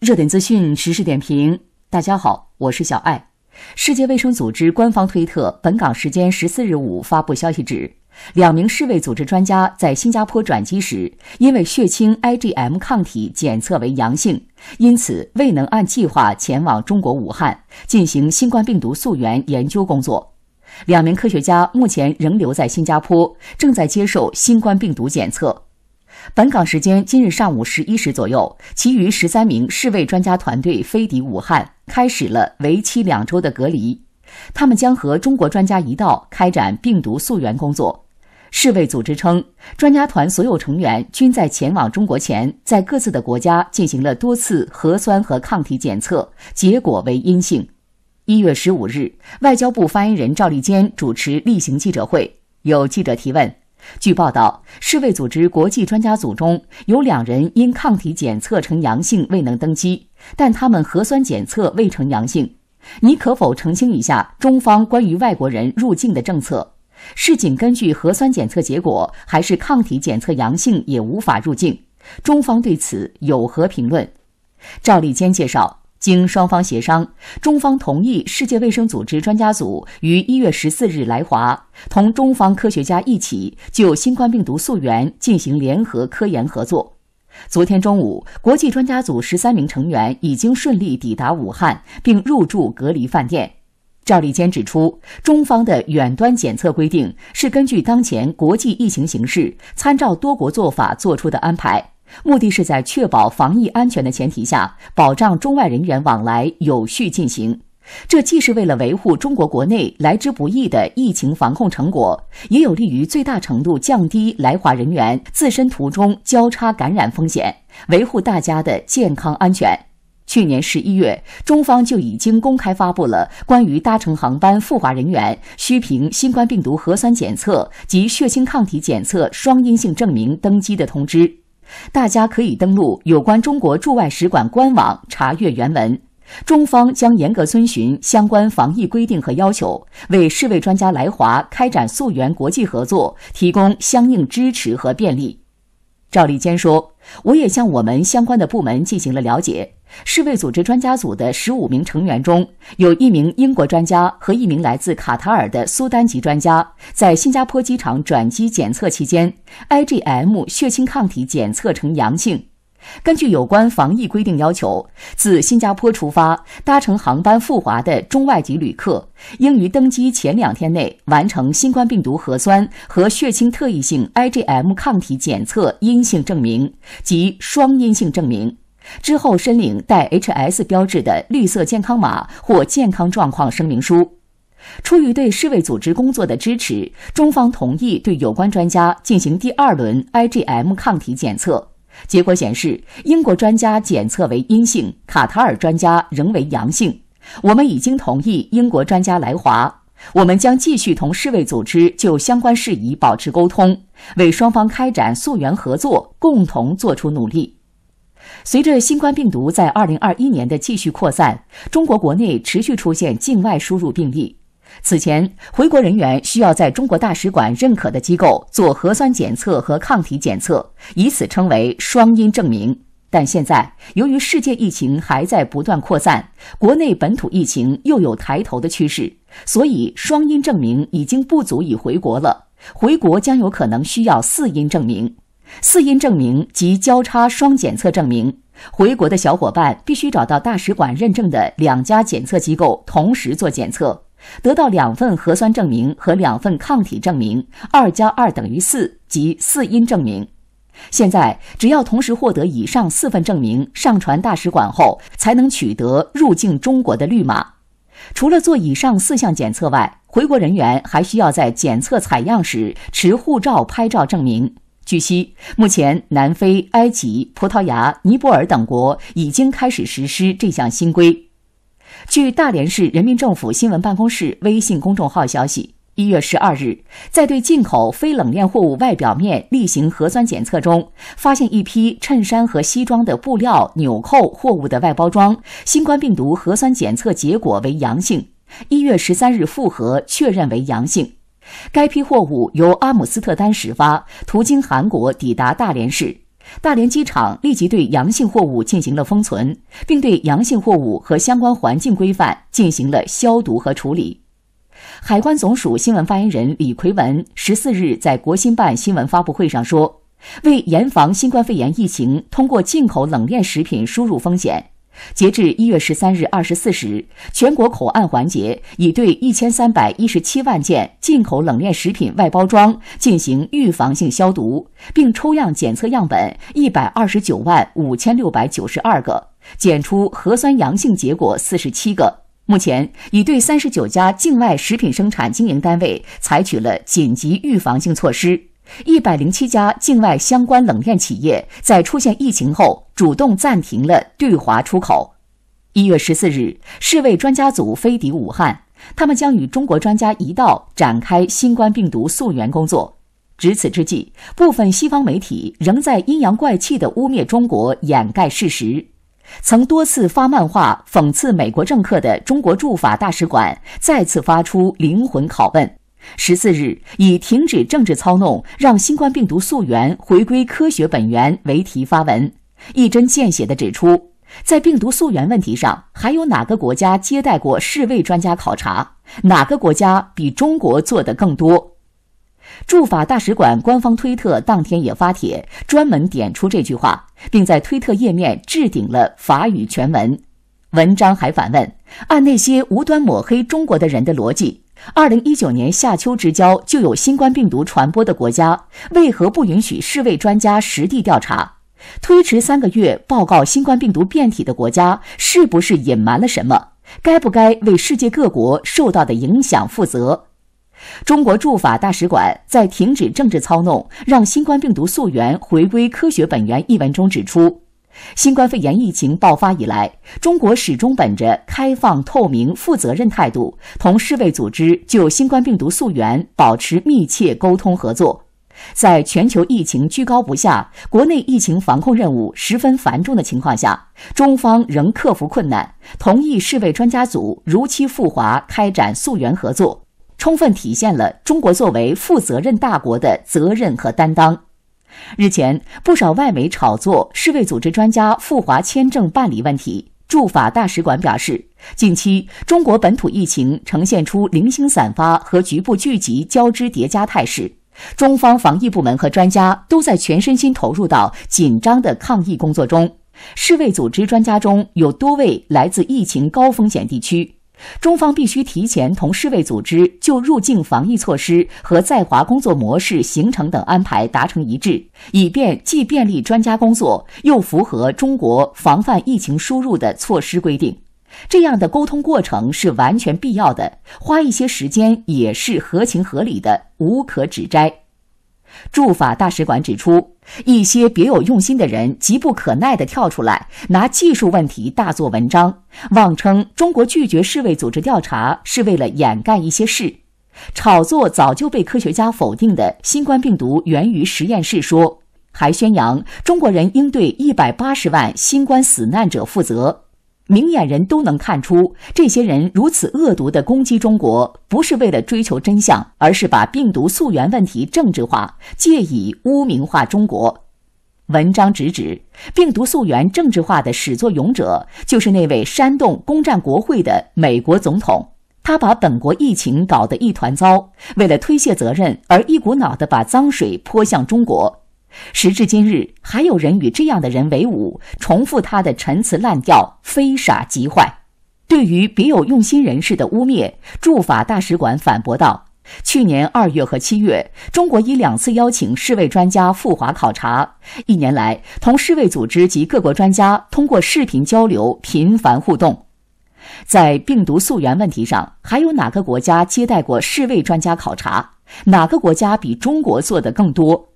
热点资讯，实时点评。大家好，我是小艾。世界卫生组织官方推特，本港时间十四日午发布消息，指两名世卫组织专家在新加坡转机时，因为血清 IgM 抗体检测为阳性，因此未能按计划前往中国武汉进行新冠病毒溯源研究工作。两名科学家目前仍留在新加坡，正在接受新冠病毒检测。本港时间今日上午十一时左右，其余十三名世卫专家团队飞抵武汉，开始了为期两周的隔离。他们将和中国专家一道开展病毒溯源工作。世卫组织称，专家团所有成员均在前往中国前，在各自的国家进行了多次核酸和抗体检测，结果为阴性。一月十五日，外交部发言人赵立坚主持例行记者会，有记者提问。据报道，世卫组织国际专家组中有两人因抗体检测呈阳性未能登机，但他们核酸检测未呈阳性。你可否澄清一下中方关于外国人入境的政策？是仅根据核酸检测结果，还是抗体检测阳性也无法入境？中方对此有何评论？赵立坚介绍。经双方协商，中方同意世界卫生组织专家组于一月十四日来华，同中方科学家一起就新冠病毒溯源进行联合科研合作。昨天中午，国际专家组十三名成员已经顺利抵达武汉，并入住隔离饭店。赵立坚指出，中方的远端检测规定是根据当前国际疫情形势，参照多国做法做出的安排。目的是在确保防疫安全的前提下，保障中外人员往来有序进行。这既是为了维护中国国内来之不易的疫情防控成果，也有利于最大程度降低来华人员自身途中交叉感染风险，维护大家的健康安全。去年十一月，中方就已经公开发布了关于搭乘航班赴华人员需凭新冠病毒核酸检测及血清抗体检测双阴性证明登机的通知。大家可以登录有关中国驻外使馆官网查阅原文。中方将严格遵循相关防疫规定和要求，为世卫专家来华开展溯源国际合作提供相应支持和便利。赵立坚说：“我也向我们相关的部门进行了了解。”世卫组织专家组的十五名成员中，有一名英国专家和一名来自卡塔尔的苏丹籍专家，在新加坡机场转机检测期间，IgM 血清抗体检测呈阳性。根据有关防疫规定要求，自新加坡出发搭乘航班赴华的中外籍旅客，应于登机前两天内完成新冠病毒核酸和血清特异性 IgM 抗体检测阴性证明及双阴性证明。之后申领带 HS 标志的绿色健康码或健康状况声明书。出于对世卫组织工作的支持，中方同意对有关专家进行第二轮 IgM 抗体检测。结果显示，英国专家检测为阴性，卡塔尔专家仍为阳性。我们已经同意英国专家来华，我们将继续同世卫组织就相关事宜保持沟通，为双方开展溯源合作共同做出努力。随着新冠病毒在二零二一年的继续扩散，中国国内持续出现境外输入病例。此前，回国人员需要在中国大使馆认可的机构做核酸检测和抗体检测，以此称为“双阴证明”。但现在，由于世界疫情还在不断扩散，国内本土疫情又有抬头的趋势，所以“双阴证明”已经不足以回国了。回国将有可能需要“四阴证明”。四阴证明及交叉双检测证明，回国的小伙伴必须找到大使馆认证的两家检测机构，同时做检测，得到两份核酸证明和两份抗体证明，二加二等于四，即四阴证明。现在只要同时获得以上四份证明，上传大使馆后才能取得入境中国的绿码。除了做以上四项检测外，回国人员还需要在检测采样时持护照拍照证明。据悉，目前南非、埃及、葡萄牙、尼泊尔等国已经开始实施这项新规。据大连市人民政府新闻办公室微信公众号消息，一月十二日，在对进口非冷链货物外表面例行核酸检测中，发现一批衬衫和西装的布料纽扣货物的外包装新冠病毒核酸检测结果为阳性，一月十三日复核确认为阳性。该批货物由阿姆斯特丹始发，途经韩国抵达大连市。大连机场立即对阳性货物进行了封存，并对阳性货物和相关环境规范进行了消毒和处理。海关总署新闻发言人李奎文十四日在国新办新闻发布会上说，为严防新冠肺炎疫情通过进口冷链食品输入风险。截至一月十三日二十四时，全国口岸环节已对一千三百一十七万件进口冷链食品外包装进行预防性消毒，并抽样检测样本一百二十九万五千六百九十二个，检出核酸阳性结果四十七个。目前已对三十九家境外食品生产经营单位采取了紧急预防性措施。一百零七家境外相关冷链企业在出现疫情后，主动暂停了对华出口。一月十四日，世卫专家组飞抵武汉，他们将与中国专家一道展开新冠病毒溯源工作。值此之际，部分西方媒体仍在阴阳怪气地污蔑中国、掩盖事实，曾多次发漫画讽刺美国政客的中国驻法大使馆再次发出灵魂拷问。十四日以“停止政治操弄，让新冠病毒溯源回归科学本源”为题发文，一针见血地指出，在病毒溯源问题上，还有哪个国家接待过世卫专家考察？哪个国家比中国做得更多？驻法大使馆官方推特当天也发帖，专门点出这句话，并在推特页面置顶了法语全文。文章还反问：按那些无端抹黑中国的人的逻辑。二零一九年夏秋之交就有新冠病毒传播的国家，为何不允许世卫专家实地调查？推迟三个月报告新冠病毒变体的国家，是不是隐瞒了什么？该不该为世界各国受到的影响负责？中国驻法大使馆在《停止政治操弄，让新冠病毒溯源回归科学本源》一文中指出。新冠肺炎疫情爆发以来，中国始终本着开放、透明、负责任态度，同世卫组织就新冠病毒溯源保持密切沟通合作。在全球疫情居高不下、国内疫情防控任务十分繁重的情况下，中方仍克服困难，同意世卫专家组如期赴华开展溯源合作，充分体现了中国作为负责任大国的责任和担当。日前，不少外媒炒作世卫组织专家赴华签证办理问题。驻法大使馆表示，近期中国本土疫情呈现出零星散发和局部聚集交织叠加态势，中方防疫部门和专家都在全身心投入到紧张的抗疫工作中。世卫组织专家中有多位来自疫情高风险地区。中方必须提前同世卫组织就入境防疫措施和在华工作模式、行程等安排达成一致，以便既便利专家工作，又符合中国防范疫情输入的措施规定。这样的沟通过程是完全必要的，花一些时间也是合情合理的，无可指摘。驻法大使馆指出，一些别有用心的人急不可耐地跳出来，拿技术问题大做文章，妄称中国拒绝世卫组织调查是为了掩盖一些事，炒作早就被科学家否定的新冠病毒源于实验室说，还宣扬中国人应对一百八十万新冠死难者负责。明眼人都能看出，这些人如此恶毒地攻击中国，不是为了追求真相，而是把病毒溯源问题政治化，借以污名化中国。文章直指，病毒溯源政治化的始作俑者就是那位煽动攻占国会的美国总统，他把本国疫情搞得一团糟，为了推卸责任而一股脑地把脏水泼向中国。时至今日，还有人与这样的人为伍，重复他的陈词滥调，非傻即坏。对于别有用心人士的污蔑，驻法大使馆反驳道：“去年二月和七月，中国已两次邀请世卫专家赴华考察；一年来，同世卫组织及各国专家通过视频交流频繁互动。在病毒溯源问题上，还有哪个国家接待过世卫专家考察？哪个国家比中国做的更多？”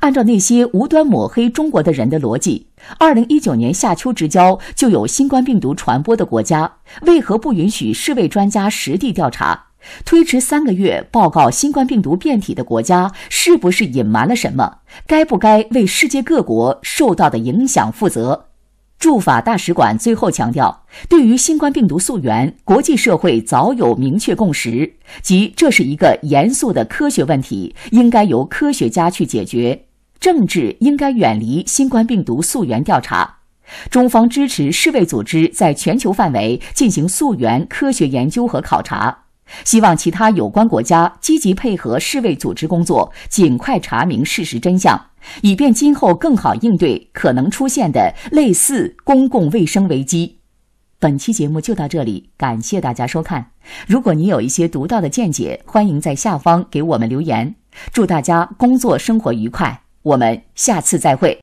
按照那些无端抹黑中国的人的逻辑，二零一九年夏秋之交就有新冠病毒传播的国家，为何不允许世卫专家实地调查？推迟三个月报告新冠病毒变体的国家，是不是隐瞒了什么？该不该为世界各国受到的影响负责？驻法大使馆最后强调，对于新冠病毒溯源，国际社会早有明确共识，即这是一个严肃的科学问题，应该由科学家去解决，政治应该远离新冠病毒溯源调查。中方支持世卫组织在全球范围进行溯源科学研究和考察。希望其他有关国家积极配合世卫组织工作，尽快查明事实真相，以便今后更好应对可能出现的类似公共卫生危机。本期节目就到这里，感谢大家收看。如果您有一些独到的见解，欢迎在下方给我们留言。祝大家工作生活愉快，我们下次再会。